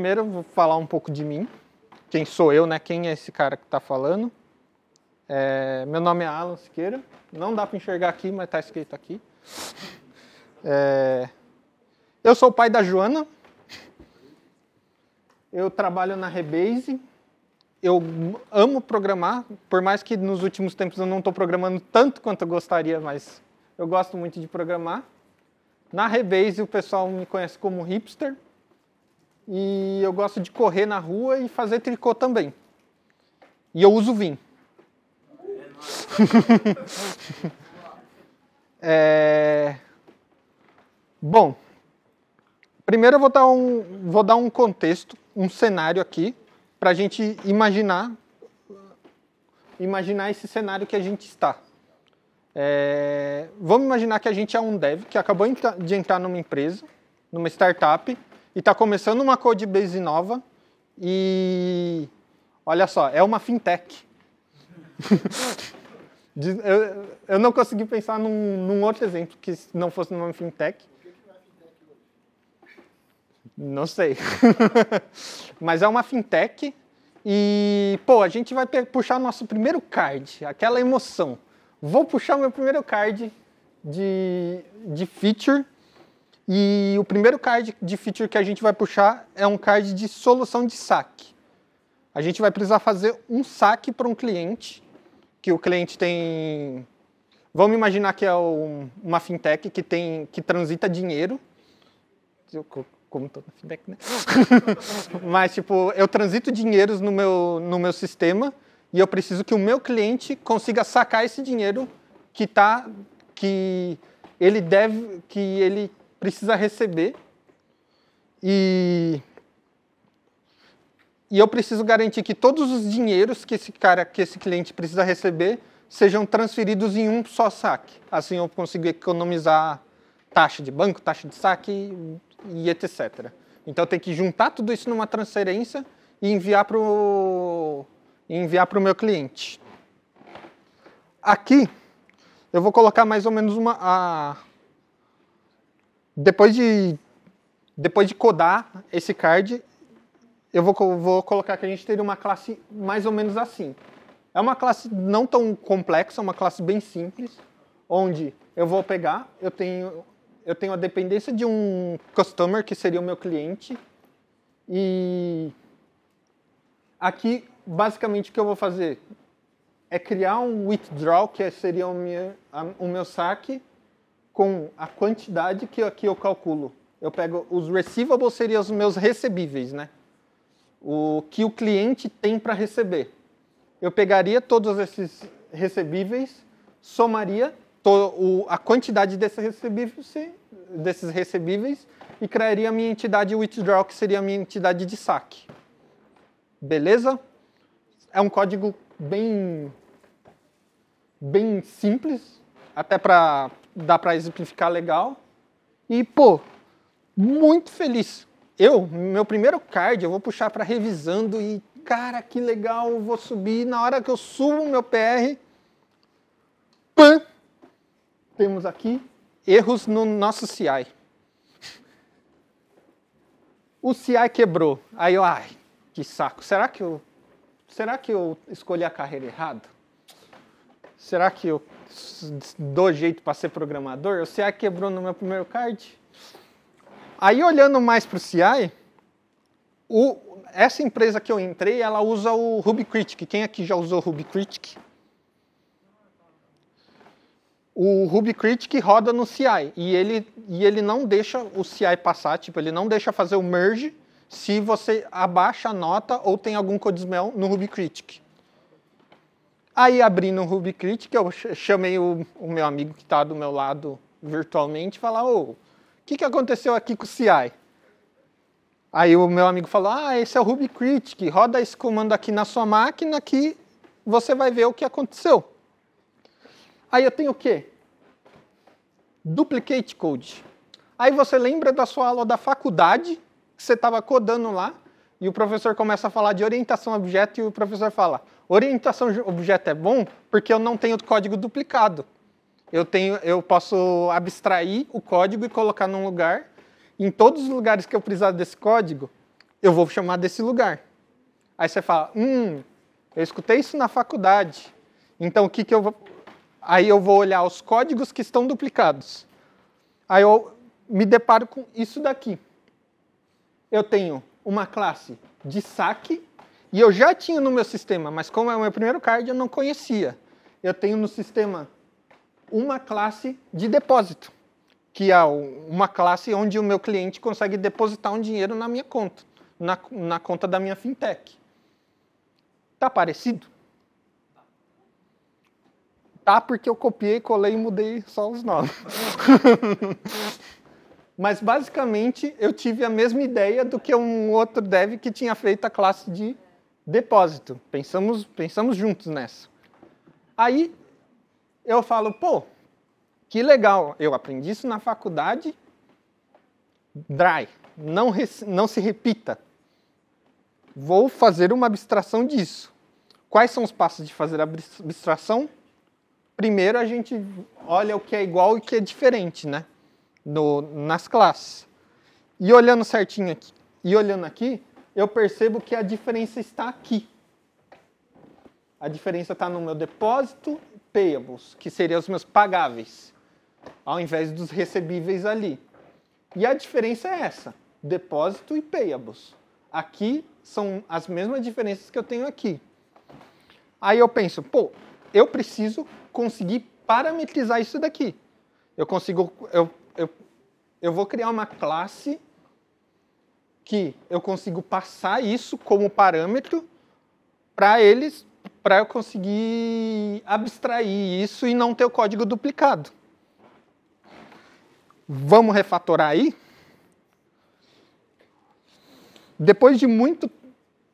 primeiro eu vou falar um pouco de mim. Quem sou eu, né? Quem é esse cara que está falando? É, meu nome é Alan Siqueira. Não dá para enxergar aqui, mas está escrito aqui. É, eu sou o pai da Joana. Eu trabalho na Rebase. Eu amo programar, por mais que nos últimos tempos eu não estou programando tanto quanto eu gostaria, mas eu gosto muito de programar. Na Rebase o pessoal me conhece como hipster. E eu gosto de correr na rua e fazer tricô também. E eu uso vinho. é... Bom, primeiro eu vou dar um, vou dar um contexto, um cenário aqui, para a gente imaginar, imaginar esse cenário que a gente está. É... Vamos imaginar que a gente é um dev que acabou de entrar numa empresa, numa startup, e está começando uma code base nova e olha só, é uma fintech. eu, eu, não consegui pensar num, num, outro exemplo que não fosse uma fintech. Não sei. Mas é uma fintech e, pô, a gente vai puxar nosso primeiro card, aquela emoção. Vou puxar meu primeiro card de, de feature e o primeiro card de feature que a gente vai puxar é um card de solução de saque. A gente vai precisar fazer um saque para um cliente, que o cliente tem... Vamos imaginar que é uma fintech que, tem, que transita dinheiro. Eu, como toda fintech, né? Mas, tipo, eu transito dinheiros no meu, no meu sistema e eu preciso que o meu cliente consiga sacar esse dinheiro que tá que ele deve que ele precisa receber e e eu preciso garantir que todos os dinheiros que esse cara, que esse cliente precisa receber, sejam transferidos em um só saque. Assim eu consigo economizar taxa de banco, taxa de saque e etc. Então eu tenho que juntar tudo isso numa transferência e enviar para o enviar meu cliente. Aqui eu vou colocar mais ou menos uma a, depois de depois de codar esse card, eu vou, vou colocar que a gente teria uma classe mais ou menos assim. É uma classe não tão complexa, é uma classe bem simples, onde eu vou pegar, eu tenho, eu tenho a dependência de um customer, que seria o meu cliente, e aqui, basicamente, o que eu vou fazer é criar um withdraw, que seria o meu, o meu saque, com a quantidade que aqui eu calculo. Eu pego os receivables seriam os meus recebíveis, né? O que o cliente tem para receber. Eu pegaria todos esses recebíveis, somaria to, o, a quantidade desses recebíveis, desses recebíveis e criaria a minha entidade withdraw, que seria a minha entidade de saque. Beleza? É um código bem, bem simples, até para dá para exemplificar legal. E, pô, muito feliz. Eu, meu primeiro card, eu vou puxar para revisando e, cara, que legal, vou subir. Na hora que eu subo meu PR, pam, temos aqui erros no nosso CI. O CI quebrou. Aí eu, ai, que saco. Será que eu, será que eu escolhi a carreira errada? Será que eu do jeito para ser programador, o CI quebrou no meu primeiro card. Aí olhando mais para o CI, essa empresa que eu entrei, ela usa o RubyCritic. Quem aqui já usou RubyCritic? O RubyCritic roda no CI e ele, e ele não deixa o CI passar, tipo, ele não deixa fazer o merge se você abaixa a nota ou tem algum smell no RubyCritic. Aí abri no Ruby Critic, eu chamei o, o meu amigo que está do meu lado virtualmente, falar, ô, o que, que aconteceu aqui com o CI? Aí o meu amigo falou, ah, esse é o Critic. roda esse comando aqui na sua máquina que você vai ver o que aconteceu. Aí eu tenho o quê? Duplicate code. Aí você lembra da sua aula da faculdade, que você estava codando lá, e o professor começa a falar de orientação objeto e o professor fala: orientação objeto é bom porque eu não tenho código duplicado. Eu tenho, eu posso abstrair o código e colocar num lugar. Em todos os lugares que eu precisar desse código, eu vou chamar desse lugar. Aí você fala: hum, eu escutei isso na faculdade. Então o que que eu vou? Aí eu vou olhar os códigos que estão duplicados. Aí eu me deparo com isso daqui. Eu tenho uma classe de saque, e eu já tinha no meu sistema, mas como é o meu primeiro card, eu não conhecia. Eu tenho no sistema uma classe de depósito, que é uma classe onde o meu cliente consegue depositar um dinheiro na minha conta, na, na conta da minha fintech. Tá parecido? Tá, porque eu copiei, colei e mudei só os nomes. Mas basicamente eu tive a mesma ideia do que um outro dev que tinha feito a classe de depósito. Pensamos, pensamos juntos nessa. Aí eu falo, pô, que legal, eu aprendi isso na faculdade. Dry, não, não se repita. Vou fazer uma abstração disso. Quais são os passos de fazer a abstração? Primeiro a gente olha o que é igual e o que é diferente, né? no, nas classes. E olhando certinho aqui, e olhando aqui, eu percebo que a diferença está aqui. A diferença está no meu depósito payables, que seriam os meus pagáveis, ao invés dos recebíveis ali. E a diferença é essa, depósito e payables. Aqui são as mesmas diferenças que eu tenho aqui. Aí eu penso, pô, eu preciso conseguir parametrizar isso daqui. Eu consigo, eu eu, eu vou criar uma classe que eu consigo passar isso como parâmetro para eles, para eu conseguir abstrair isso e não ter o código duplicado. Vamos refatorar aí? Depois de muito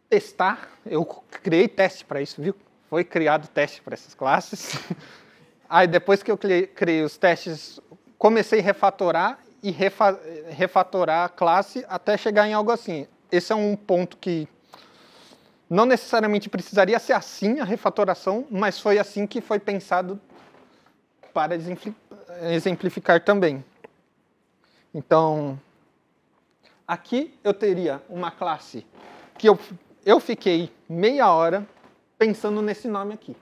testar, eu criei teste para isso, viu? Foi criado teste para essas classes. Aí depois que eu criei os testes comecei a refatorar e refa refatorar a classe até chegar em algo assim. Esse é um ponto que não necessariamente precisaria ser assim a refatoração, mas foi assim que foi pensado para exemplificar também. Então, aqui eu teria uma classe que eu, eu fiquei meia hora pensando nesse nome aqui.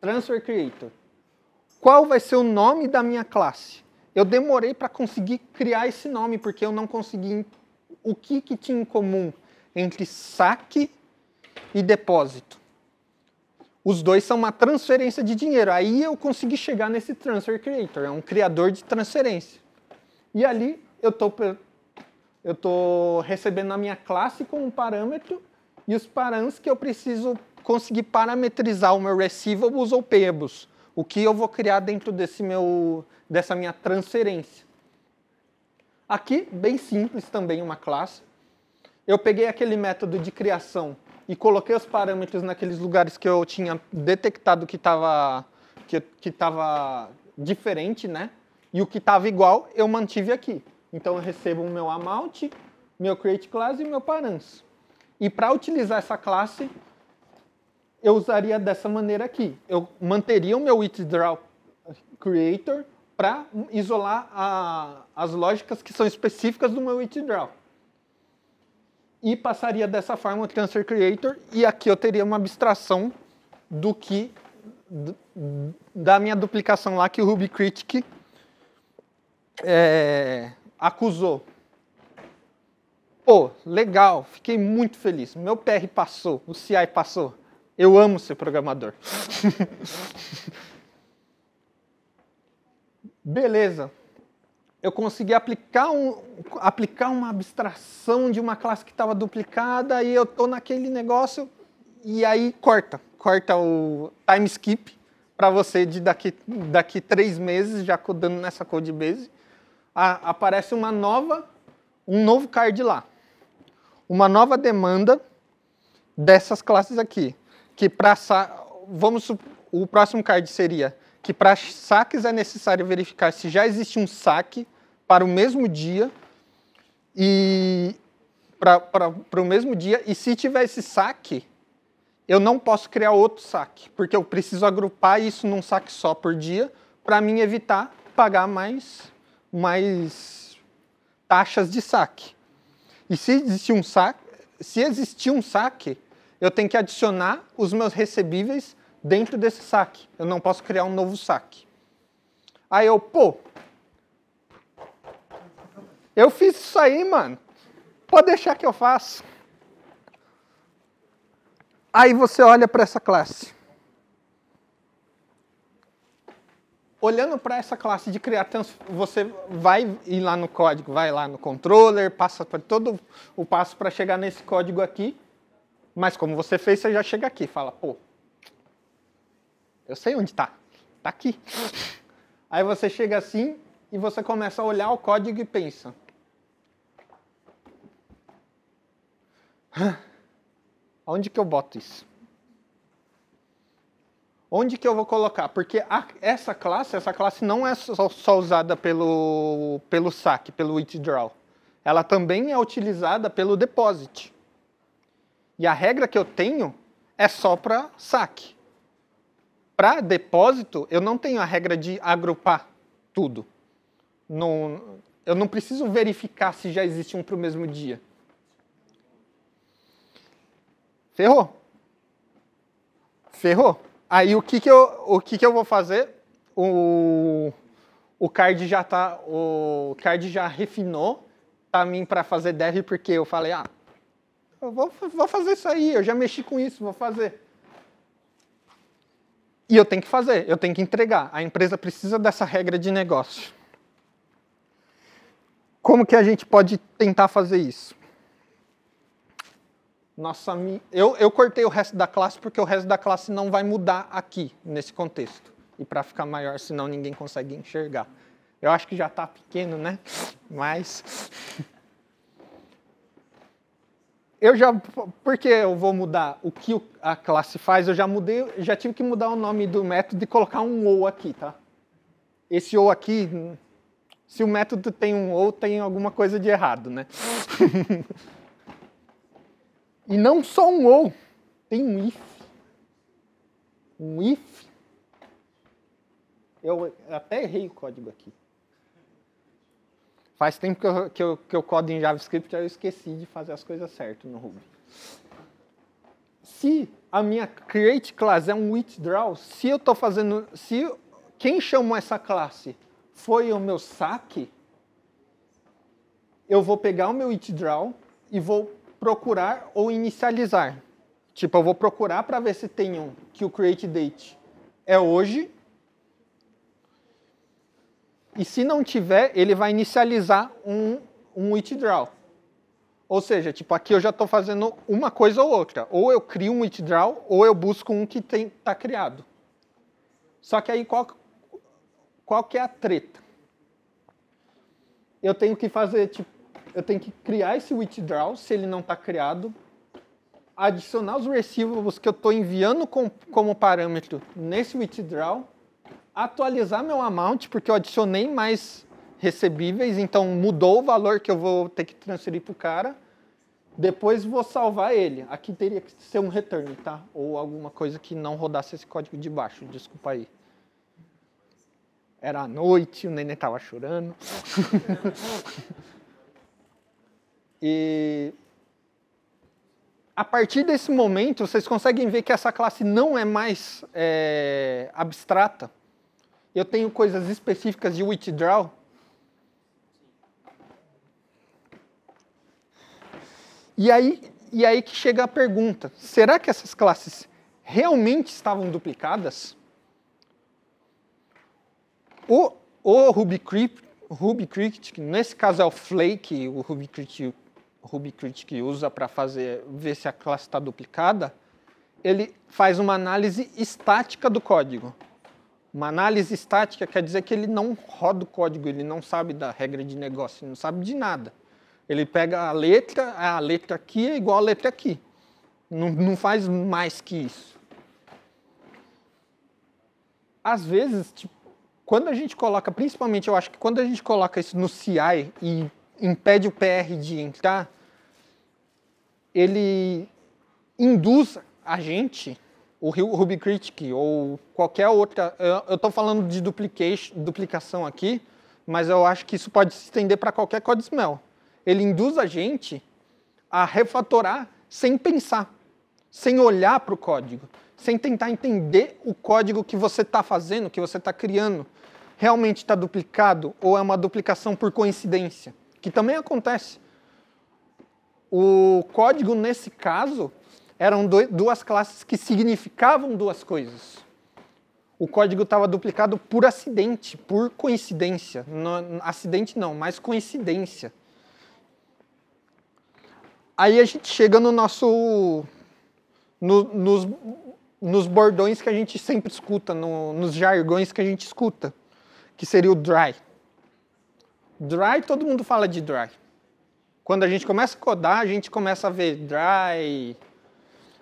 Transfer Creator. Qual vai ser o nome da minha classe? Eu demorei para conseguir criar esse nome, porque eu não consegui. O que, que tinha em comum entre saque e depósito? Os dois são uma transferência de dinheiro. Aí eu consegui chegar nesse transfer creator, é um criador de transferência. E ali eu tô, eu tô recebendo a minha classe com um parâmetro e os parâmetros que eu preciso conseguir parametrizar o meu receivables ou payables o que eu vou criar dentro desse meu, dessa minha transferência. Aqui, bem simples também, uma classe. Eu peguei aquele método de criação e coloquei os parâmetros naqueles lugares que eu tinha detectado que estava que, que tava diferente, né? E o que estava igual, eu mantive aqui. Então eu recebo o meu amount, meu create class e meu params. E para utilizar essa classe, eu usaria dessa maneira aqui. Eu manteria o meu draw creator para isolar a, as lógicas que são específicas do meu draw. E passaria dessa forma o transfer creator e aqui eu teria uma abstração do que da minha duplicação lá que o Ruby é, acusou. Pô, legal, fiquei muito feliz. Meu PR passou, o CI passou. Eu amo ser programador. Beleza. Eu consegui aplicar, um, aplicar uma abstração de uma classe que estava duplicada e eu estou naquele negócio e aí corta. Corta o time skip para você de daqui, daqui três meses já codando nessa code base. A, aparece uma nova, um novo card lá. Uma nova demanda dessas classes aqui que para vamos o próximo card seria que para saques é necessário verificar se já existe um saque para o mesmo dia e para o mesmo dia e se tiver esse saque eu não posso criar outro saque porque eu preciso agrupar isso num saque só por dia para mim evitar pagar mais mais taxas de saque e se existe um saque se existir um saque eu tenho que adicionar os meus recebíveis dentro desse saque. Eu não posso criar um novo saque. Aí eu, pô, eu fiz isso aí, mano. Pode deixar que eu faço. Aí você olha para essa classe. Olhando para essa classe de criar, você vai ir lá no código, vai lá no controller, passa por todo o passo para chegar nesse código aqui mas como você fez, você já chega aqui e fala, pô, eu sei onde está, está aqui. Aí você chega assim e você começa a olhar o código e pensa. Onde que eu boto isso? Onde que eu vou colocar? Porque a, essa classe, essa classe não é só, só usada pelo, pelo saque, pelo withdraw. Ela também é utilizada pelo deposit. E a regra que eu tenho é só para saque. Para depósito, eu não tenho a regra de agrupar tudo. Não, eu não preciso verificar se já existe um para o mesmo dia. Ferrou. Ferrou. Aí o que, que, eu, o que, que eu vou fazer? O, o card já tá. O card já refinou para tá mim para fazer dev, porque eu falei, ah, eu vou, vou fazer isso aí, eu já mexi com isso, vou fazer. E eu tenho que fazer, eu tenho que entregar. A empresa precisa dessa regra de negócio. Como que a gente pode tentar fazer isso? Nossa, eu, eu cortei o resto da classe porque o resto da classe não vai mudar aqui, nesse contexto. E para ficar maior, senão ninguém consegue enxergar. Eu acho que já está pequeno, né? Mas eu já, porque eu vou mudar o que a classe faz, eu já mudei, já tive que mudar o nome do método e colocar um ou aqui, tá? Esse ou aqui, se o método tem um ou, tem alguma coisa de errado, né? e não só um ou, tem um if. Um if. Eu até errei o código aqui. Faz tempo que eu, que, eu, que eu codo em JavaScript, aí eu esqueci de fazer as coisas certo no Ruby. Se a minha create class é um withdraw, se eu estou fazendo, se quem chamou essa classe foi o meu saque, eu vou pegar o meu withdraw e vou procurar ou inicializar. Tipo, eu vou procurar para ver se tem um que o create date é hoje e se não tiver, ele vai inicializar um, um withdraw. Ou seja, tipo, aqui eu já estou fazendo uma coisa ou outra. Ou eu crio um withdraw, ou eu busco um que está criado. Só que aí qual, qual que é a treta? Eu tenho que fazer, tipo, eu tenho que criar esse withdraw, se ele não está criado, adicionar os receivables que eu estou enviando com, como parâmetro nesse withdraw atualizar meu amount, porque eu adicionei mais recebíveis, então mudou o valor que eu vou ter que transferir para o cara. Depois vou salvar ele. Aqui teria que ser um return, tá? Ou alguma coisa que não rodasse esse código de baixo, desculpa aí. Era a noite, o neném tava chorando. e a partir desse momento, vocês conseguem ver que essa classe não é mais é, abstrata. Eu tenho coisas específicas de withdraw. E aí, e aí que chega a pergunta: será que essas classes realmente estavam duplicadas? O, o Rubikript, Rubikript, nesse caso é o Flake, o Rubikript, o que usa para fazer ver se a classe está duplicada, ele faz uma análise estática do código. Uma análise estática quer dizer que ele não roda o código, ele não sabe da regra de negócio, ele não sabe de nada. Ele pega a letra, a letra aqui é igual a letra aqui. Não, não faz mais que isso. Às vezes, tipo, quando a gente coloca, principalmente eu acho que quando a gente coloca isso no CI e impede o PR de entrar, ele induz a gente o Ruby Critic ou qualquer outra. Eu estou falando de duplicação aqui, mas eu acho que isso pode se estender para qualquer code smell. Ele induz a gente a refatorar sem pensar, sem olhar para o código, sem tentar entender o código que você está fazendo, que você está criando. Realmente está duplicado ou é uma duplicação por coincidência? Que também acontece. O código, nesse caso, eram duas classes que significavam duas coisas. O código estava duplicado por acidente, por coincidência. No, acidente não, mas coincidência. Aí a gente chega no nosso. No, nos, nos bordões que a gente sempre escuta, no, nos jargões que a gente escuta, que seria o dry. Dry, todo mundo fala de dry. Quando a gente começa a codar, a gente começa a ver dry,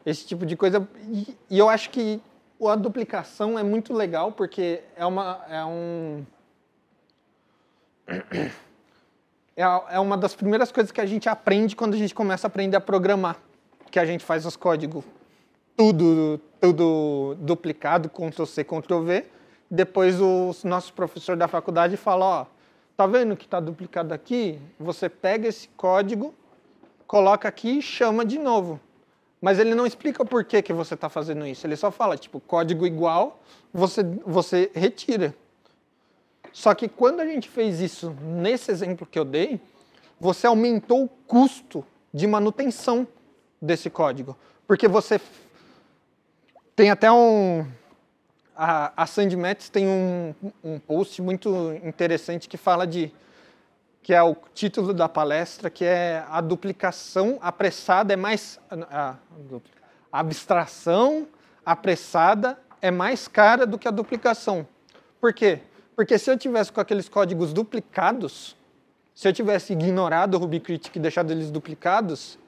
esse tipo de coisa. E, e, eu acho que a duplicação é muito legal, porque é uma. É um. É, é uma das primeiras coisas que a gente aprende quando a gente começa a aprender a programar, que a gente faz os códigos tudo, tudo duplicado, Ctrl-C, Ctrl-V. Depois o nosso professor da faculdade fala, ó, tá vendo que está duplicado aqui? Você pega esse código, coloca aqui e chama de novo. Mas ele não explica por que, que você está fazendo isso. Ele só fala, tipo, código igual, você, você retira. Só que quando a gente fez isso nesse exemplo que eu dei, você aumentou o custo de manutenção desse código. Porque você tem até um. A, a Sandy Metz tem um, um post muito interessante que fala de que é o título da palestra, que é a duplicação apressada é mais a, a abstração apressada é mais cara do que a duplicação. Por quê? Porque se eu tivesse com aqueles códigos duplicados, se eu tivesse ignorado o Critic e deixado eles duplicados,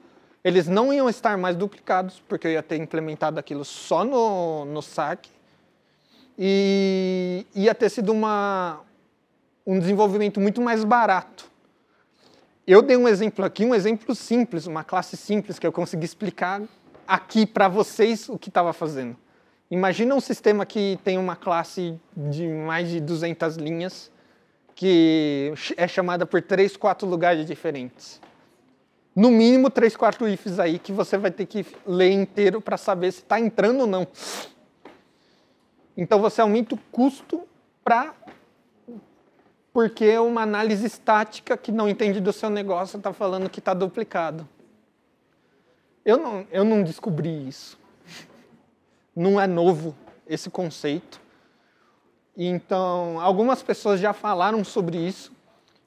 eles não iam estar mais duplicados, porque eu ia ter implementado aquilo só no, no saque. E ia ter sido uma, um desenvolvimento muito mais barato. Eu dei um exemplo aqui, um exemplo simples, uma classe simples que eu consegui explicar aqui para vocês o que estava fazendo. Imagina um sistema que tem uma classe de mais de 200 linhas que é chamada por três, quatro lugares diferentes. No mínimo três, quatro ifs aí que você vai ter que ler inteiro para saber se está entrando ou não. Então você aumenta o custo para porque uma análise estática que não entende do seu negócio está falando que está duplicado. Eu não, eu não descobri isso. Não é novo esse conceito. Então, algumas pessoas já falaram sobre isso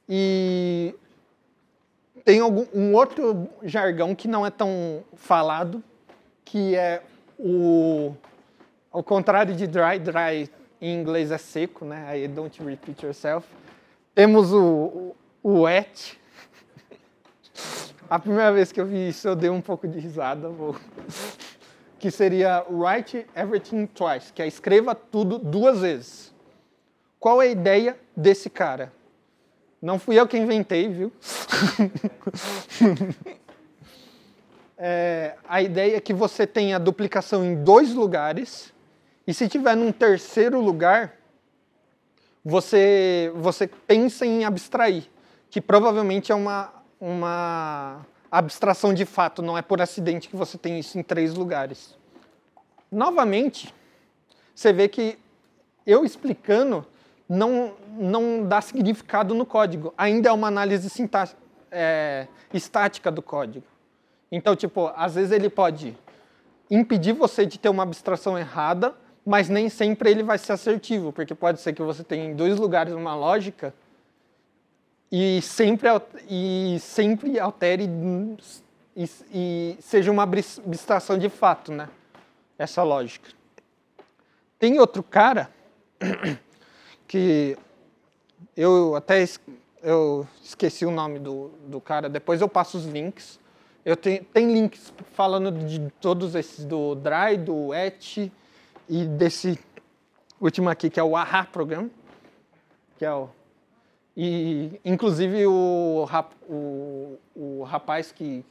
e tem algum, um outro jargão que não é tão falado, que é o ao contrário de dry, dry em inglês é seco, né? I don't repeat yourself. Temos o, o et. A primeira vez que eu vi isso, eu dei um pouco de risada. Vou... Que seria write everything twice, que é escreva tudo duas vezes. Qual é a ideia desse cara? Não fui eu que inventei, viu? É, a ideia é que você tenha duplicação em dois lugares e se tiver num terceiro lugar, você, você pensa em abstrair, que provavelmente é uma, uma abstração de fato, não é por acidente que você tem isso em três lugares. Novamente, você vê que eu explicando não, não dá significado no código, ainda é uma análise é, estática do código. Então, tipo, às vezes ele pode impedir você de ter uma abstração errada mas nem sempre ele vai ser assertivo, porque pode ser que você tenha em dois lugares uma lógica e sempre, e sempre altere e, e seja uma abstração de fato, né? Essa lógica. Tem outro cara que eu até eu esqueci o nome do, do cara, depois eu passo os links. Eu tenho, tem links falando de todos esses, do Dry, do Et, e desse último aqui, que é o AHA Program, que é o... E, inclusive, o, rap, o, o rapaz que...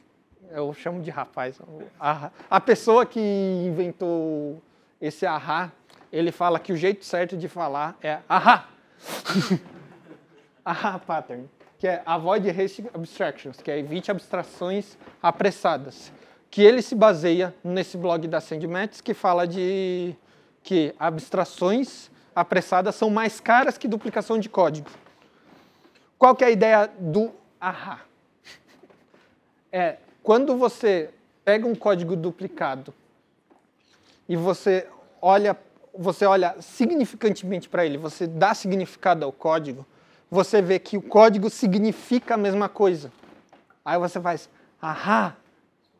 Eu chamo de rapaz. A, a pessoa que inventou esse AHA, ele fala que o jeito certo de falar é AHA. AHA Pattern, que é Avoid Hasty Abstractions, que é evite abstrações apressadas que ele se baseia nesse blog da Sandmats, que fala de que abstrações apressadas são mais caras que duplicação de código. Qual que é a ideia do ahá? É, quando você pega um código duplicado e você olha, você olha significantemente para ele, você dá significado ao código, você vê que o código significa a mesma coisa. Aí você faz, ahá,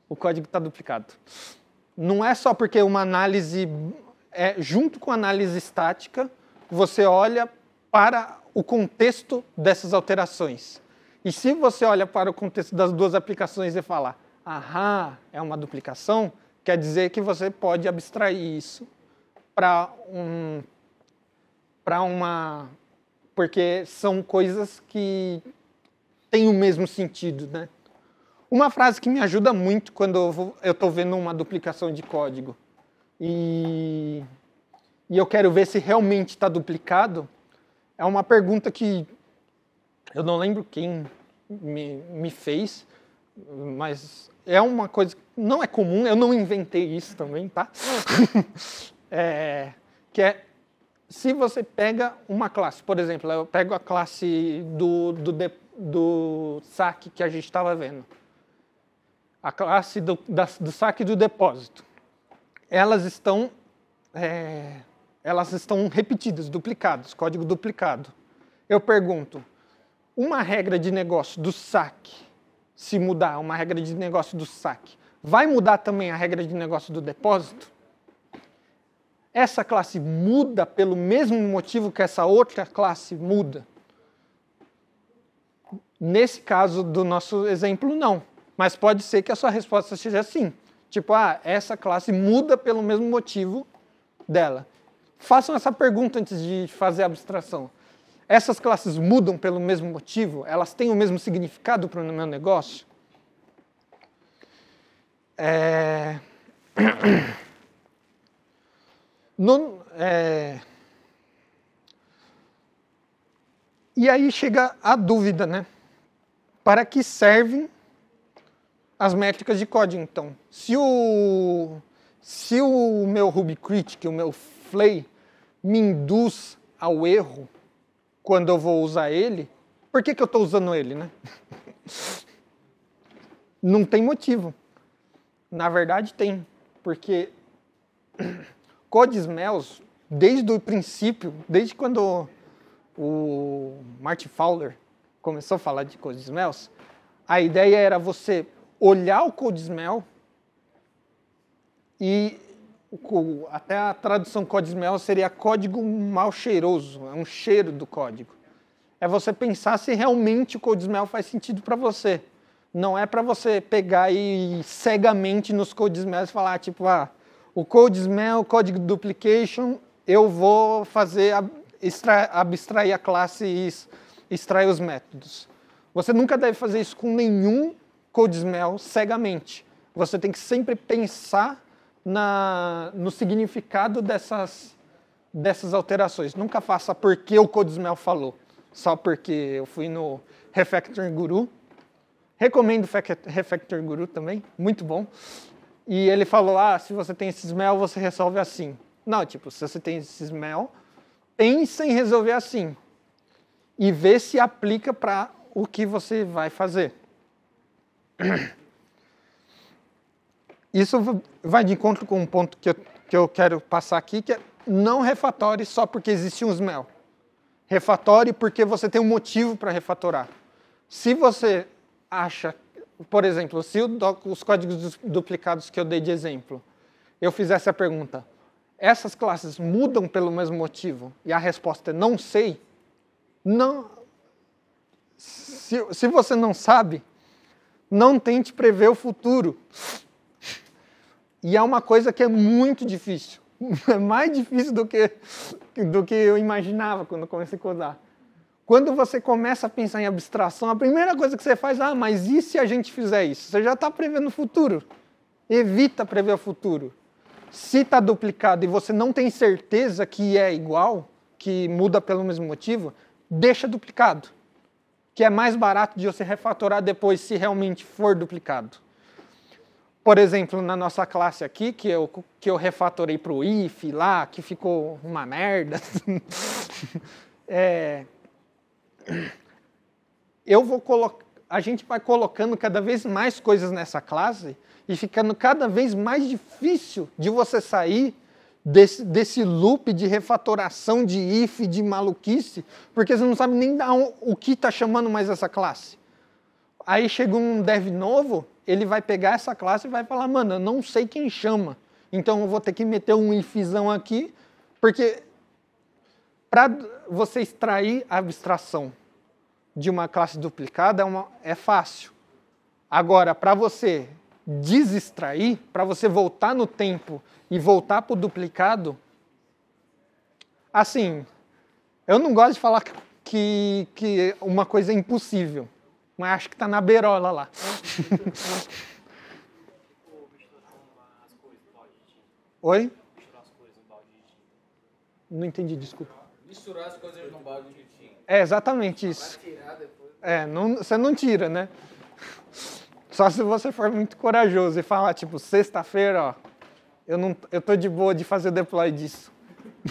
o código está duplicado. Não é só porque uma análise é, junto com a análise estática, você olha para o contexto dessas alterações. E se você olha para o contexto das duas aplicações e falar, ahá, é uma duplicação, quer dizer que você pode abstrair isso para um, para uma, porque são coisas que têm o mesmo sentido, né? Uma frase que me ajuda muito quando eu estou vendo uma duplicação de código e, e eu quero ver se realmente está duplicado, é uma pergunta que eu não lembro quem me, me fez, mas é uma coisa que não é comum, eu não inventei isso também, tá? é, que é se você pega uma classe, por exemplo, eu pego a classe do, do, do saque que a gente estava vendo, a classe do, da, do saque do depósito elas estão, é, elas estão repetidas, duplicadas, código duplicado. Eu pergunto, uma regra de negócio do saque, se mudar uma regra de negócio do saque, vai mudar também a regra de negócio do depósito? Essa classe muda pelo mesmo motivo que essa outra classe muda? Nesse caso do nosso exemplo, não. Mas pode ser que a sua resposta seja sim. Tipo, ah, essa classe muda pelo mesmo motivo dela. Façam essa pergunta antes de fazer a abstração. Essas classes mudam pelo mesmo motivo? Elas têm o mesmo significado para o meu negócio? É... No, é... E aí chega a dúvida, né? Para que servem as métricas de código, então. Se o, se o meu RubyCritic, é o meu Flay, me induz ao erro quando eu vou usar ele, por que, que eu estou usando ele, né? Não tem motivo. Na verdade, tem. Porque Codesmells, desde o princípio, desde quando o Martin Fowler começou a falar de Codesmells, a ideia era você olhar o code smell e até a tradução code smell seria código mal cheiroso, é um cheiro do código. É você pensar se realmente o code smell faz sentido para você. Não é para você pegar e cegamente nos code smells e falar tipo, ah, o code smell, código duplication, eu vou fazer abstrair a classe e extrair os métodos. Você nunca deve fazer isso com nenhum smell cegamente. Você tem que sempre pensar na, no significado dessas, dessas alterações. Nunca faça porque o smell falou, só porque eu fui no Refactor Guru. Recomendo o Refactor Guru também, muito bom. E ele falou ah, se você tem esse smell, você resolve assim. Não, tipo, se você tem esse smell, pense em resolver assim. E vê se aplica para o que você vai fazer. Isso vai de encontro com um ponto que eu, que eu quero passar aqui, que é não refatore só porque existe um smell. Refatore porque você tem um motivo para refatorar. Se você acha, por exemplo, se os códigos duplicados que eu dei de exemplo, eu fizesse a pergunta, essas classes mudam pelo mesmo motivo e a resposta é não sei, não, se, se você não sabe, não tente prever o futuro. E é uma coisa que é muito difícil. É mais difícil do que, do que eu imaginava quando comecei a codar. Quando você começa a pensar em abstração, a primeira coisa que você faz, ah, mas e se a gente fizer isso? Você já está prevendo o futuro. Evita prever o futuro. Se está duplicado e você não tem certeza que é igual, que muda pelo mesmo motivo, deixa duplicado que é mais barato de você refatorar depois se realmente for duplicado. Por exemplo, na nossa classe aqui, que eu, que eu refatorei para o if lá, que ficou uma merda. é... Eu vou colocar. A gente vai colocando cada vez mais coisas nessa classe e ficando cada vez mais difícil de você sair desse, desse loop de refatoração de if, de maluquice, porque você não sabe nem um, o que está chamando mais essa classe. Aí chega um dev novo, ele vai pegar essa classe e vai falar, mano, eu não sei quem chama, então eu vou ter que meter um ifzão aqui, porque para você extrair a abstração de uma classe duplicada é, uma, é fácil. Agora, para você desestrair, para você voltar no tempo e voltar para o duplicado, assim, eu não gosto de falar que, que uma coisa é impossível, mas acho que está na beirola lá. Oi? Não entendi, desculpa. Misturar as coisas no balde de tinta. É exatamente isso. É, não, você não tira, né? Só se você for muito corajoso e falar, tipo, sexta-feira, ó, eu, não, eu tô de boa de fazer o deploy disso.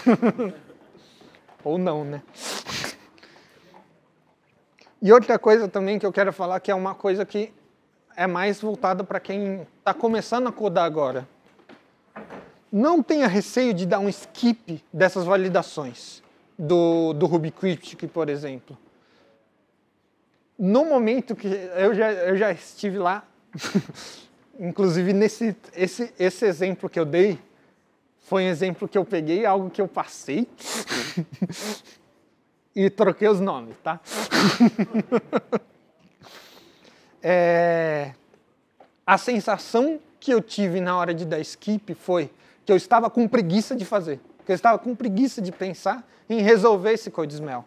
Ou não, né? e outra coisa também que eu quero falar, que é uma coisa que é mais voltada para quem está começando a codar agora. Não tenha receio de dar um skip dessas validações do, do RubyCryptic, por exemplo no momento que eu já, eu já estive lá, inclusive nesse esse, esse exemplo que eu dei, foi um exemplo que eu peguei, algo que eu passei e troquei os nomes, tá? é, a sensação que eu tive na hora de dar skip foi que eu estava com preguiça de fazer, que eu estava com preguiça de pensar em resolver esse smell.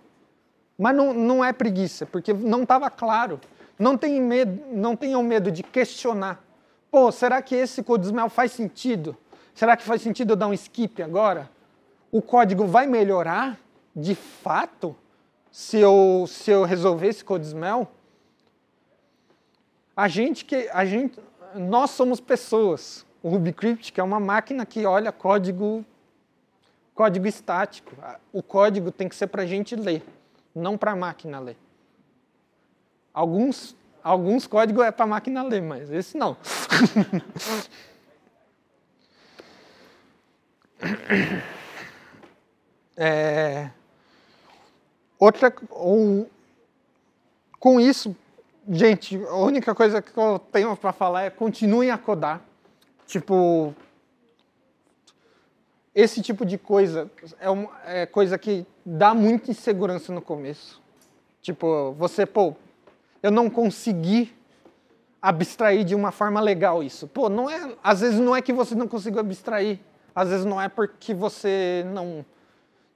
Mas não, não é preguiça, porque não estava claro. Não, tem medo, não tenham medo de questionar. Pô, será que esse codesmel faz sentido? Será que faz sentido eu dar um skip agora? O código vai melhorar de fato se eu, se eu resolver esse codesmel? A gente que a gente nós somos pessoas. O que é uma máquina que olha código código estático. O código tem que ser para a gente ler não para a máquina ler. Alguns, alguns códigos é para a máquina ler, mas esse não. é, outra, ou, com isso, gente, a única coisa que eu tenho para falar é continuem a codar. Tipo, esse tipo de coisa é, uma, é coisa que dá muita insegurança no começo. Tipo, você, pô, eu não consegui abstrair de uma forma legal isso. Pô, não é, às vezes não é que você não conseguiu abstrair, às vezes não é porque você não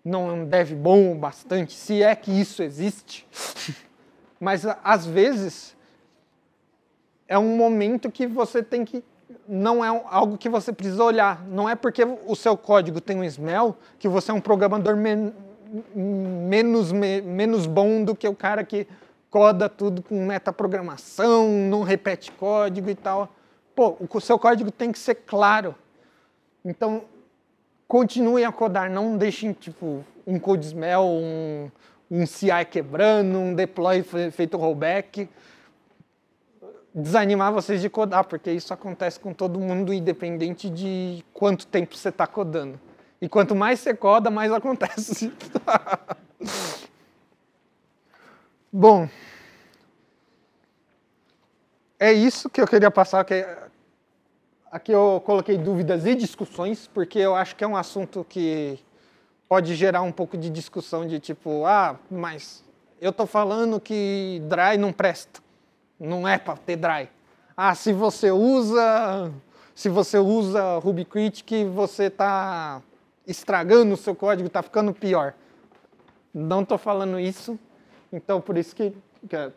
não deve bom bastante, se é que isso existe. Mas às vezes é um momento que você tem que não é algo que você precisa olhar. Não é porque o seu código tem um smell que você é um programador men menos, me menos bom do que o cara que coda tudo com metaprogramação, não repete código e tal. Pô, o seu código tem que ser claro. Então, continue a codar, não deixem tipo um code smell, um, um CI quebrando, um deploy feito rollback desanimar vocês de codar, porque isso acontece com todo mundo, independente de quanto tempo você está codando. E quanto mais você coda, mais acontece. Bom, é isso que eu queria passar. Que aqui eu coloquei dúvidas e discussões, porque eu acho que é um assunto que pode gerar um pouco de discussão de tipo, ah, mas eu estou falando que dry não presta não é para ter dry. Ah, se você usa, se você usa Rubicritic, você está estragando o seu código, está ficando pior. Não estou falando isso, então por isso que, que ah,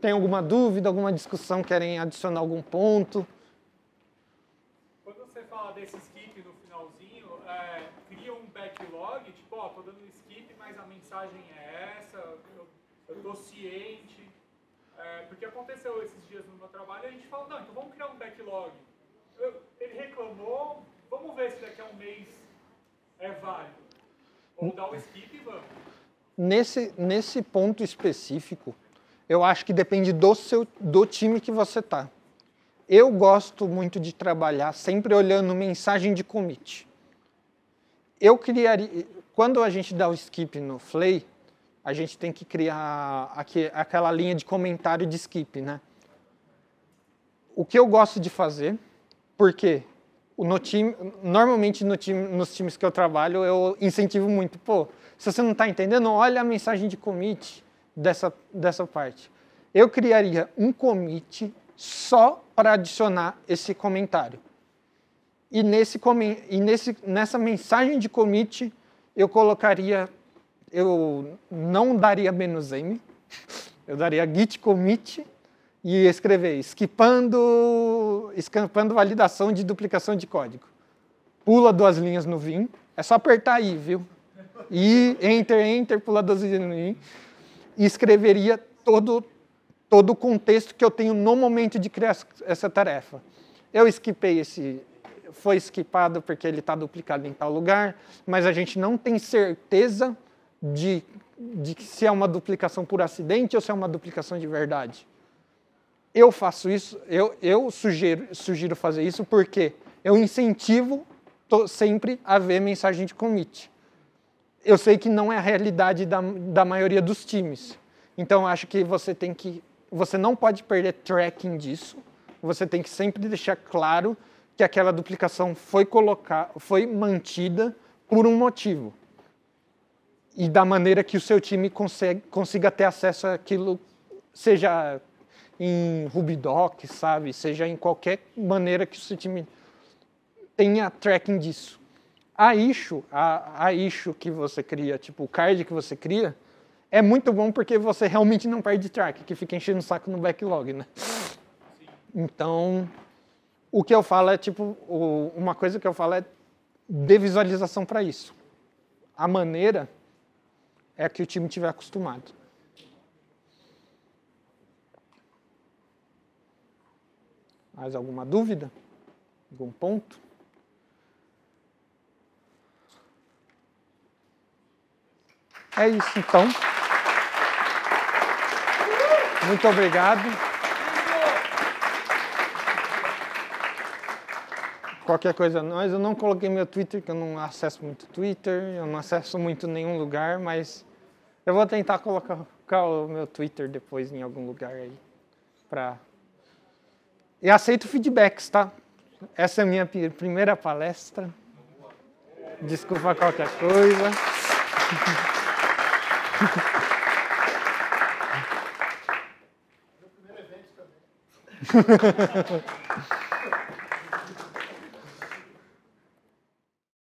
tem alguma dúvida, alguma discussão, querem adicionar algum ponto? Quando você fala desse skip no finalzinho, é, cria um backlog, tipo, ó, estou tô dando skip, mas a mensagem é essa, eu, estou ciente é, porque aconteceu esses dias no meu trabalho, a gente falou, não, então vamos criar um backlog. Eu, ele reclamou, vamos ver se daqui a um mês é válido. Ou dá o um skip e vamos. Nesse, nesse ponto específico, eu acho que depende do, seu, do time que você tá. Eu gosto muito de trabalhar sempre olhando mensagem de commit. Eu criaria. Quando a gente dá o skip no Flay, a gente tem que criar aqui, aquela linha de comentário de skip, né? O que eu gosto de fazer, porque no time, normalmente no time, nos times que eu trabalho, eu incentivo muito. Pô, se você não está entendendo, olha a mensagem de commit dessa, dessa parte. Eu criaria um commit só para adicionar esse comentário. E, nesse, e nesse, nessa mensagem de commit, eu colocaria eu não daria menos M, eu daria git commit e escrever skipando, escapando validação de duplicação de código. Pula duas linhas no vim, é só apertar i, viu? I enter, enter, pula duas linhas no vim. E escreveria todo, todo o contexto que eu tenho no momento de criar essa tarefa. Eu esquipei esse, foi esquipado porque ele está duplicado em tal lugar, mas a gente não tem certeza de, de se é uma duplicação por acidente ou se é uma duplicação de verdade. Eu faço isso, eu, eu sugiro, sugiro fazer isso porque eu incentivo sempre a ver mensagem de commit. Eu sei que não é a realidade da, da maioria dos times. Então acho que você tem que. Você não pode perder tracking disso. Você tem que sempre deixar claro que aquela duplicação foi, colocar, foi mantida por um motivo e da maneira que o seu time consegue, consiga ter acesso àquilo, seja em RubyDoc, sabe? Seja em qualquer maneira que o seu time tenha tracking disso. A issue, a, a issue que você cria, tipo o card que você cria, é muito bom porque você realmente não perde track, que fica enchendo o saco no backlog, né? Então, o que eu falo é tipo, o, uma coisa que eu falo é dê visualização para isso. A maneira é a que o time tiver acostumado. Mais alguma dúvida? Algum ponto? É isso então. Muito obrigado. qualquer coisa nós. Eu não coloquei meu Twitter, que eu não acesso muito Twitter, eu não acesso muito nenhum lugar, mas eu vou tentar colocar, colocar o meu Twitter depois em algum lugar aí. Pra... E aceito feedbacks, tá? Essa é a minha primeira palestra. Desculpa qualquer coisa. Meu primeiro evento também.